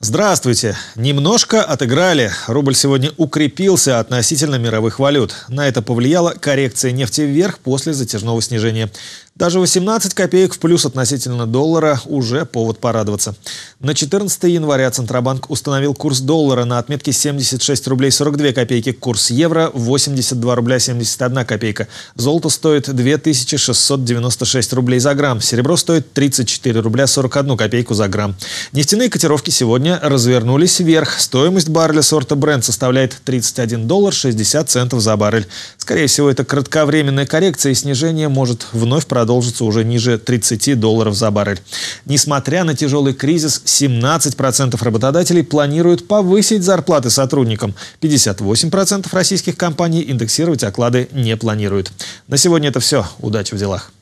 Здравствуйте. Немножко отыграли. Рубль сегодня укрепился относительно мировых валют. На это повлияла коррекция нефти вверх после затяжного снижения. Даже 18 копеек в плюс относительно доллара уже повод порадоваться. На 14 января Центробанк установил курс доллара на отметке 76 рублей 42 копейки, курс евро 82 рубля 71 копейка. Золото стоит 2696 рублей за грамм, серебро стоит 34 рубля 41 копейку за грамм. Нефтяные котировки сегодня развернулись вверх. Стоимость барреля сорта Brent составляет 31 доллар 60 центов за баррель. Скорее всего, это кратковременная коррекция и снижение может вновь продолжаться продолжится уже ниже 30 долларов за баррель. Несмотря на тяжелый кризис, 17% работодателей планируют повысить зарплаты сотрудникам. 58% российских компаний индексировать оклады не планируют. На сегодня это все. Удачи в делах.